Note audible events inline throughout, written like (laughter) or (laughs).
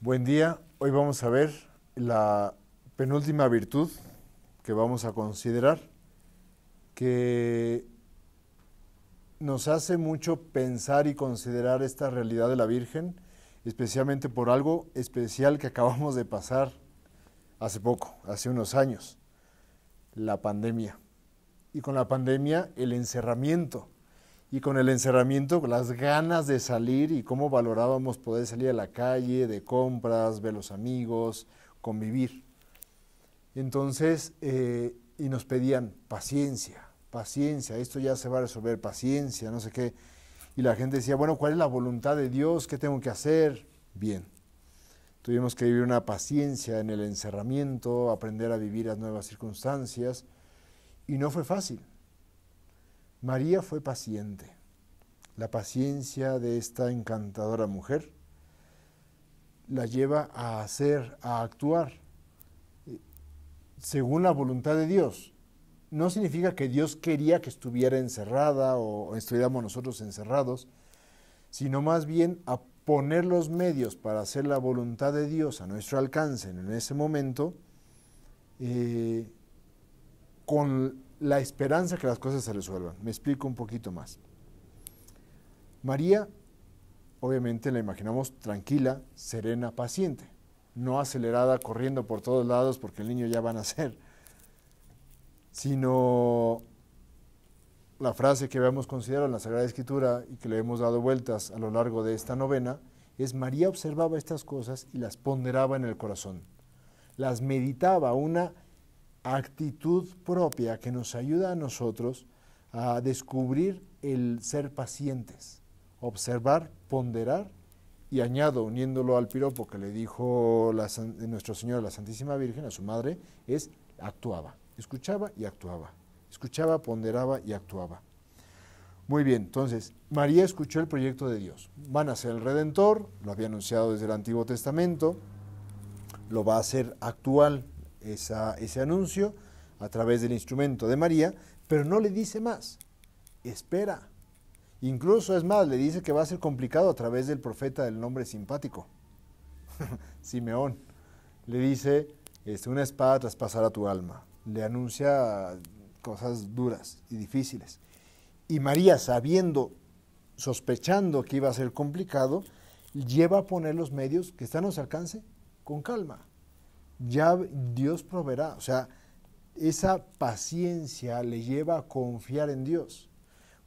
Buen día. Hoy vamos a ver la penúltima virtud que vamos a considerar, que nos hace mucho pensar y considerar esta realidad de la Virgen, especialmente por algo especial que acabamos de pasar hace poco, hace unos años, la pandemia. Y con la pandemia, el encerramiento y con el encerramiento, las ganas de salir y cómo valorábamos poder salir a la calle, de compras, ver los amigos, convivir. Entonces, eh, y nos pedían paciencia, paciencia, esto ya se va a resolver, paciencia, no sé qué. Y la gente decía, bueno, ¿cuál es la voluntad de Dios? ¿Qué tengo que hacer? Bien. Tuvimos que vivir una paciencia en el encerramiento, aprender a vivir las nuevas circunstancias, y no fue fácil. María fue paciente. La paciencia de esta encantadora mujer la lleva a hacer, a actuar eh, según la voluntad de Dios. No significa que Dios quería que estuviera encerrada o estuviéramos nosotros encerrados, sino más bien a poner los medios para hacer la voluntad de Dios a nuestro alcance en ese momento, eh, con la esperanza que las cosas se resuelvan. Me explico un poquito más. María, obviamente la imaginamos tranquila, serena, paciente, no acelerada, corriendo por todos lados porque el niño ya va a nacer, sino la frase que habíamos considerado en la Sagrada Escritura y que le hemos dado vueltas a lo largo de esta novena, es María observaba estas cosas y las ponderaba en el corazón, las meditaba, una actitud propia que nos ayuda a nosotros a descubrir el ser pacientes, observar, ponderar y añado, uniéndolo al piropo que le dijo la, nuestro Señor la Santísima Virgen, a su madre, es actuaba, escuchaba y actuaba, escuchaba, ponderaba y actuaba. Muy bien, entonces, María escuchó el proyecto de Dios. Van a ser el Redentor, lo había anunciado desde el Antiguo Testamento, lo va a hacer actual ese anuncio a través del instrumento de María, pero no le dice más. Espera. Incluso es más, le dice que va a ser complicado a través del profeta del nombre simpático, (laughs) Simeón. Le dice, este, una espada traspasará tu alma. Le anuncia cosas duras y difíciles. Y María, sabiendo, sospechando que iba a ser complicado, lleva a poner los medios que están a su alcance con calma ya Dios proveerá. O sea, esa paciencia le lleva a confiar en Dios,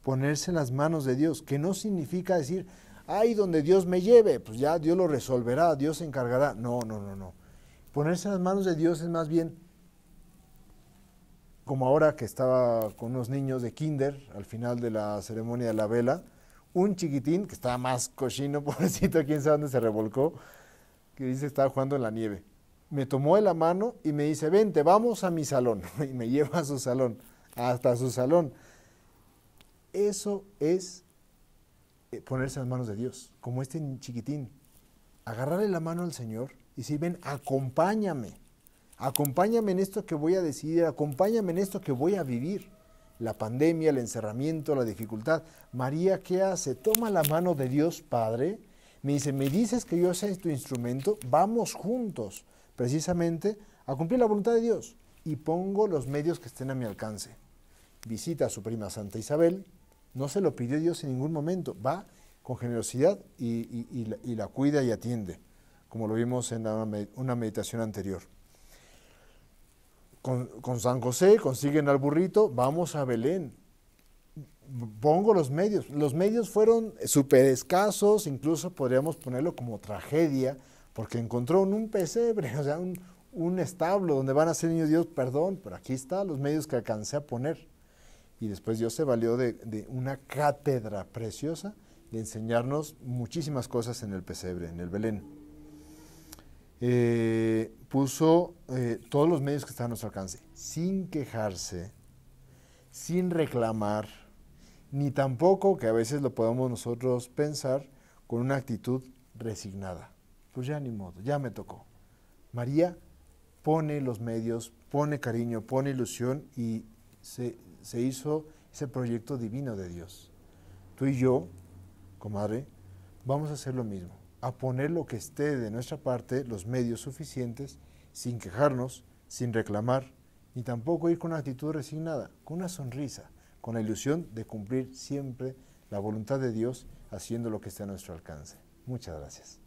ponerse en las manos de Dios, que no significa decir, ay, donde Dios me lleve, pues ya Dios lo resolverá, Dios se encargará. No, no, no, no. Ponerse en las manos de Dios es más bien como ahora que estaba con unos niños de kinder al final de la ceremonia de la vela, un chiquitín que estaba más cochino, (laughs) pobrecito, quién sabe dónde se revolcó, que dice estaba jugando en la nieve me tomó de la mano y me dice, vente, vamos a mi salón. (laughs) Y me lleva a su salón, hasta su salón. Eso es eh, ponerse en las manos de Dios, como este chiquitín. Agarrarle la mano al Señor y decir, ven, acompáñame. Acompáñame en esto que voy a decidir, acompáñame en esto que voy a vivir. La pandemia, el encerramiento, la dificultad. María, ¿qué hace? Toma la mano de Dios Padre me dice, me dices que yo sea tu instrumento, vamos juntos precisamente a cumplir la voluntad de Dios y pongo los medios que estén a mi alcance. Visita a su prima Santa Isabel, no se lo pidió Dios en ningún momento, va con generosidad y, la, cuida y atiende, como lo vimos en una meditación anterior. Con, con San José consiguen al burrito, vamos a Belén, pongo los medios. Los medios fueron súper escasos, incluso podríamos ponerlo como tragedia, porque encontró en un pesebre, (laughs) o sea, un, establo donde van a ser niños Dios, perdón, pero aquí están los medios que alcancé a poner. Y después Dios se valió de, una cátedra preciosa de enseñarnos muchísimas cosas en el pesebre, en el Belén. Eh, puso eh, todos los medios que estaban a nuestro alcance, sin quejarse, sin reclamar, ni tampoco, que a veces lo podemos nosotros pensar, con una actitud resignada. Pues ya ni modo, ya me tocó. María pone los medios, pone cariño, pone ilusión y se, se hizo ese proyecto divino de Dios. Tú y yo, comadre, vamos a hacer lo mismo, a poner lo que esté de nuestra parte, los medios suficientes, sin quejarnos, sin reclamar, ni tampoco ir con una actitud resignada, con una sonrisa con la ilusión de cumplir siempre la voluntad de Dios haciendo lo que esté a nuestro alcance. Muchas gracias.